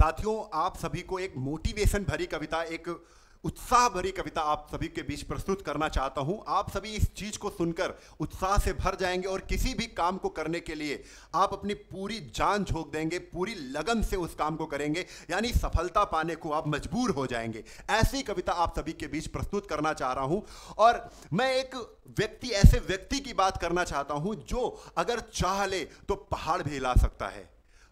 साथियों आप सभी को एक मोटिवेशन भरी कविता एक उत्साह भरी कविता आप सभी के बीच प्रस्तुत करना चाहता हूं आप सभी इस चीज को सुनकर उत्साह से भर जाएंगे और किसी भी काम को करने के लिए आप अपनी पूरी जान झोंक देंगे पूरी लगन से उस काम को करेंगे यानी सफलता पाने को आप मजबूर हो जाएंगे ऐसी कविता आप सभी के बीच प्रस्तुत करना चाह रहा हूं और मैं एक व्यक्ति ऐसे व्यक्ति की बात करना चाहता हूं जो अगर चाह ले तो पहाड़ भी हिला सकता है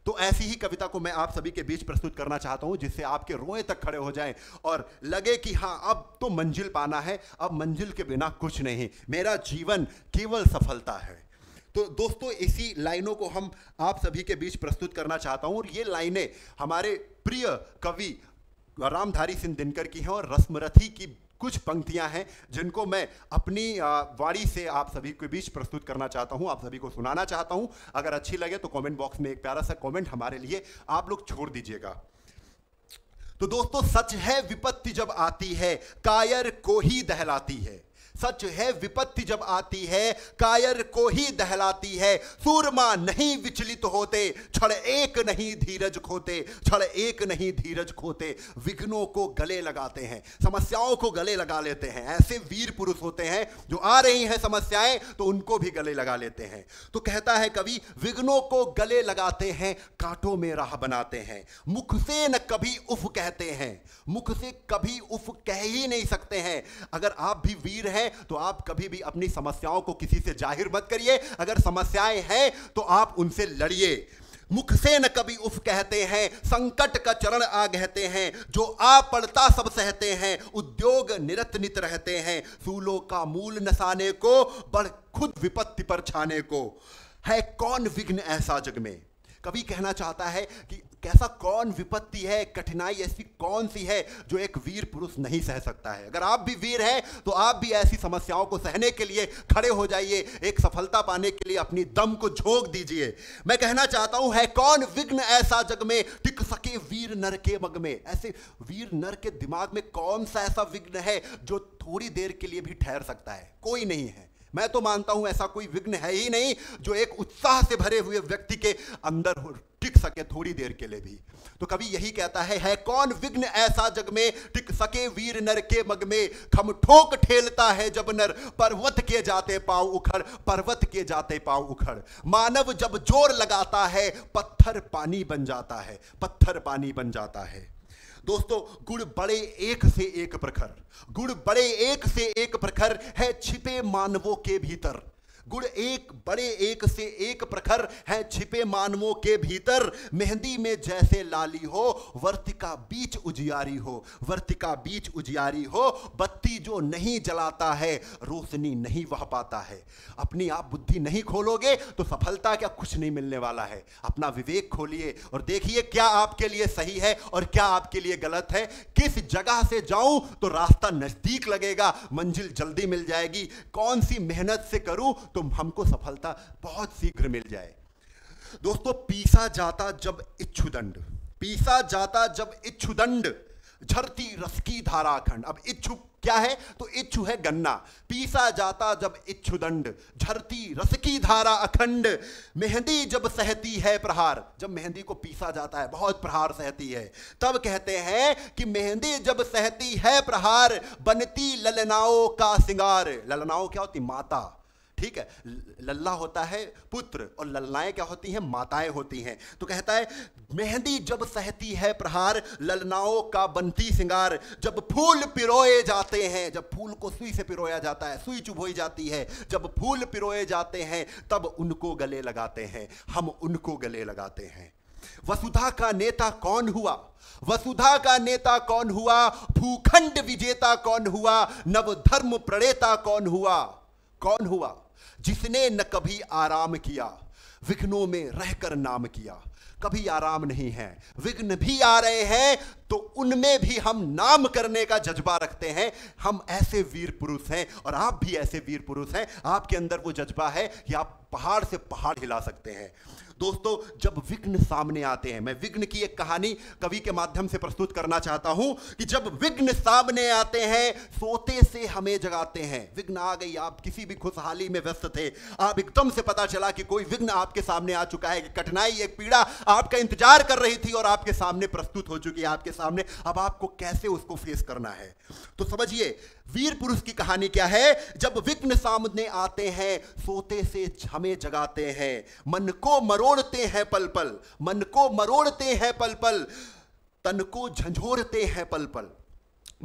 तो ऐसी ही कविता को मैं आप सभी के बीच प्रस्तुत करना चाहता हूं जिससे आपके रोए तक खड़े हो जाएं और लगे कि हाँ अब तो मंजिल पाना है अब मंजिल के बिना कुछ नहीं मेरा जीवन केवल सफलता है तो दोस्तों इसी लाइनों को हम आप सभी के बीच प्रस्तुत करना चाहता हूँ और ये लाइनें हमारे प्रिय कवि रामधारी सिंह दिनकर की हैं और रस्मरथी की कुछ पंक्तियां हैं जिनको मैं अपनी वाणी से आप सभी के बीच प्रस्तुत करना चाहता हूं आप सभी को सुनाना चाहता हूं अगर अच्छी लगे तो कमेंट बॉक्स में एक प्यारा सा कमेंट हमारे लिए आप लोग छोड़ दीजिएगा तो दोस्तों सच है विपत्ति जब आती है कायर को ही दहलाती है सच है विपत्ति जब आती है कायर को ही दहलाती है सूरमा नहीं विचलित तो होते क्षण एक नहीं धीरज खोते छड़ एक नहीं धीरज खोते विघ्नों को गले लगाते हैं समस्याओं को गले लगा लेते हैं ऐसे वीर पुरुष होते हैं जो आ रही हैं समस्याएं तो उनको भी गले लगा लेते हैं तो कहता है कवि विघ्नों को गले लगाते हैं कांटों में राह बनाते हैं मुख से न कभी उफ कहते हैं मुख से कभी उफ कह ही नहीं सकते हैं अगर आप भी वीर हैं तो आप कभी भी अपनी समस्याओं को किसी से जाहिर मत करिए अगर समस्याएं हैं तो आप उनसे लड़िए मुख से न कभी उफ कहते हैं संकट का चरण आ कहते हैं जो आ पड़ता सब सहते हैं उद्योग निरत नित रहते हैं सूलों का मूल नसाने को बढ़ खुद विपत्ति पर छाने को है कौन विघ्न ऐसा जग में कवि कहना चाहता है कि कैसा कौन विपत्ति है कठिनाई ऐसी कौन सी है जो एक वीर पुरुष नहीं सह सकता है अगर आप भी वीर हैं तो आप भी ऐसी समस्याओं को सहने के लिए खड़े हो जाइए एक सफलता पाने के लिए अपनी दम को झोंक दीजिए मैं कहना चाहता हूं है कौन विघ्न ऐसा जग में टिक सके वीर नर के मग में ऐसे वीर नर के दिमाग में कौन सा ऐसा विघ्न है जो थोड़ी देर के लिए भी ठहर सकता है कोई नहीं है मैं तो मानता हूं ऐसा कोई विघ्न है ही नहीं जो एक उत्साह से भरे हुए व्यक्ति के अंदर टिक सके थोड़ी देर के लिए भी तो कभी यही कहता है है कौन विघ्न ऐसा जग में टिक सके वीर नर के मग में खम ठोक ठेलता है जब नर पर्वत के जाते पाव उखड़ पर्वत के जाते पाव उखड़ मानव जब जोर लगाता है पत्थर पानी बन जाता है पत्थर पानी बन जाता है दोस्तों गुण बड़े एक से एक प्रखर गुण बड़े एक से एक प्रखर है छिपे मानवों के भीतर गुड़ एक बड़े एक से एक प्रखर है छिपे मानवों के भीतर मेहंदी में जैसे लाली हो वर्तिका बीच उजियारी हो वर्तिका बीच उजियारी हो बत्ती जो नहीं जलाता है रोशनी नहीं वह पाता है अपनी आप बुद्धि नहीं खोलोगे तो सफलता क्या कुछ नहीं मिलने वाला है अपना विवेक खोलिए और देखिए क्या आपके लिए सही है और क्या आपके लिए गलत है किस जगह से जाऊं तो रास्ता नजदीक लगेगा मंजिल जल्दी मिल जाएगी कौन सी मेहनत से करूं तो तो हमको सफलता बहुत शीघ्र मिल जाए दोस्तों पीसा जाता जब इच्छुदंड पीसा जाता जब इच्छुदंड झरती रस की धाराखंड अब इच्छु क्या है तो इच्छु है गन्ना पीसा जाता जब इच्छुदंड झरती रस की धारा अखंड मेहंदी जब सहती है प्रहार जब मेहंदी को पीसा जाता है बहुत प्रहार सहती है तब कहते हैं कि मेहंदी जब सहती है प्रहार बनती ललनाओं का सिंगार ललनाओं क्या होती माता ठीक है लल्ला होता है पुत्र और लल्लाएं क्या होती हैं माताएं होती हैं तो कहता है मेहंदी जब सहती है प्रहार ललनाओं का बनती सिंगार जब फूल पिरोए जाते हैं जब फूल को सुई से पिरोया जाता है सुई चुभोई जाती है जब फूल पिरोए जाते हैं तब उनको गले लगाते हैं हम उनको गले लगाते हैं वसुधा का नेता कौन हुआ वसुधा का नेता कौन हुआ भूखंड विजेता कौन हुआ नवधर्म प्रणेता कौन हुआ कौन हुआ जिसने न कभी आराम किया विघ्नों में रहकर नाम किया कभी आराम नहीं है विघ्न भी आ रहे हैं तो उनमें भी हम नाम करने का जज्बा रखते हैं हम ऐसे वीर पुरुष हैं और आप भी ऐसे वीर पुरुष हैं आपके अंदर वो जज्बा है कि आप पहाड़ से पहाड़ हिला सकते हैं दोस्तों जब विघ्न सामने आते हैं मैं विघ्न की एक कहानी कवि के माध्यम से प्रस्तुत करना चाहता हूं कि जब विघ्न सामने आते हैं सोते से हमें जगाते हैं विघ्न आ गई आप किसी भी खुशहाली में व्यस्त थे आप एकदम से पता चला कि कोई विघ्न आपके सामने आ चुका है कठिनाई एक पीड़ा आपका इंतजार कर रही थी और आपके सामने प्रस्तुत हो चुकी है आपके सामने अब आपको कैसे उसको फेस करना है तो समझिए वीर पुरुष की कहानी क्या है जब विघ्न सामने आते हैं सोते से हमें जगाते हैं मन को मरो मरोड़ते हैं पल पल मन को मरोड़ते हैं पल पल तन को झंझोरते हैं पल पल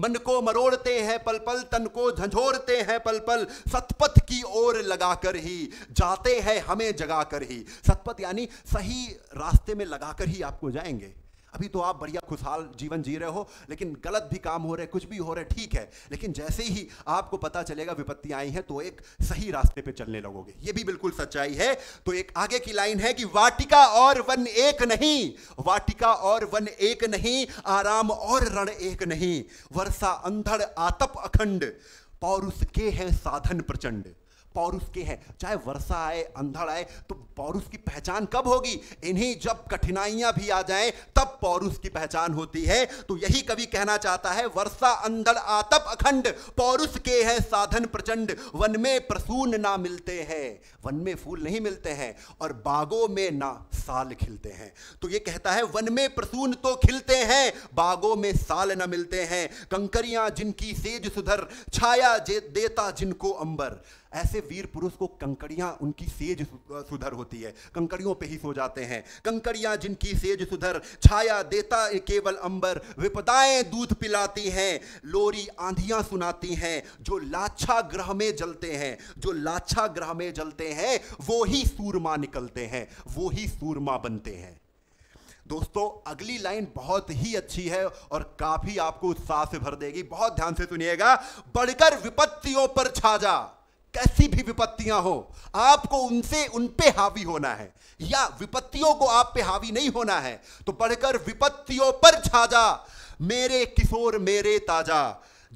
मन को मरोड़ते हैं पल पल तन को झंझोरते हैं पल पल सतपथ की ओर लगाकर ही जाते हैं हमें जगाकर ही सतपथ यानी सही रास्ते में लगाकर ही आपको जाएंगे अभी तो आप बढ़िया खुशहाल जीवन जी रहे हो लेकिन गलत भी काम हो रहे कुछ भी हो रहे ठीक है लेकिन जैसे ही आपको पता चलेगा विपत्ति आई है तो एक सही रास्ते पे चलने लगोगे ये भी बिल्कुल सच्चाई है तो एक आगे की लाइन है कि वाटिका और वन एक नहीं वाटिका और वन एक नहीं आराम और रण एक नहीं वर्षा अंधड़ आतप अखंड पौरुष के हैं साधन प्रचंड पौरुष के हैं चाहे वर्षा आए अंधड़ आए तो पौरुष की पहचान कब होगी इन्हीं जब कठिनाइयां भी आ जाएं तब पौरुष की पहचान होती है तो यही कवि कहना चाहता है वर्षा अंधड़ आतप अखंड पौरुष के है साधन प्रचंड वन में प्रसून ना मिलते हैं वन में फूल नहीं मिलते हैं और बागों में ना साल खिलते हैं तो ये कहता है वन में प्रसून तो खिलते हैं बागों में साल ना मिलते हैं कंकरियां जिनकी सेज सुधर छाया देता जिनको अंबर ऐसे वीर पुरुष को कंकड़ियां उनकी सेज सुधर होती है कंकड़ियों पे ही सो जाते हैं कंकड़ियां जिनकी सेज सुधर छाया देता केवल अंबर विपदाएं दूध पिलाती हैं लोरी आंधियां सुनाती हैं जो लाछा ग्रह में जलते हैं जो लाछा ग्रह में जलते हैं वो ही सूरमा निकलते हैं वो ही सूरमा बनते हैं दोस्तों अगली लाइन बहुत ही अच्छी है और काफी आपको उत्साह से भर देगी बहुत ध्यान से सुनिएगा बढ़कर विपत्तियों पर छाजा कैसी भी विपत्तियां हो आपको उनसे उन पे हावी होना है या विपत्तियों को आप पे हावी नहीं होना है तो बढ़कर विपत्तियों पर छाजा मेरे किशोर मेरे ताजा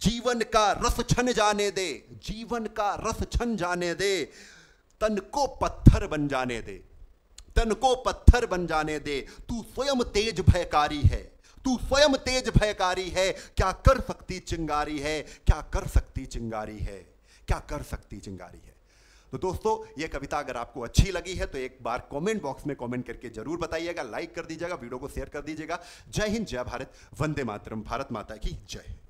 जीवन का रस छन जाने दे जीवन का रस छन जाने दे तन को पत्थर बन जाने दे तन को पत्थर बन जाने दे तू स्वयं तेज भयकारी है तू स्वयं तेज भयकारी है क्या कर सकती चिंगारी है क्या कर सकती चिंगारी है क्या कर सकती चिंगारी है तो दोस्तों ये कविता अगर आपको अच्छी लगी है तो एक बार कमेंट बॉक्स में कमेंट करके जरूर बताइएगा लाइक कर दीजिएगा वीडियो को शेयर कर दीजिएगा जय हिंद जय भारत वंदे मातरम भारत माता की जय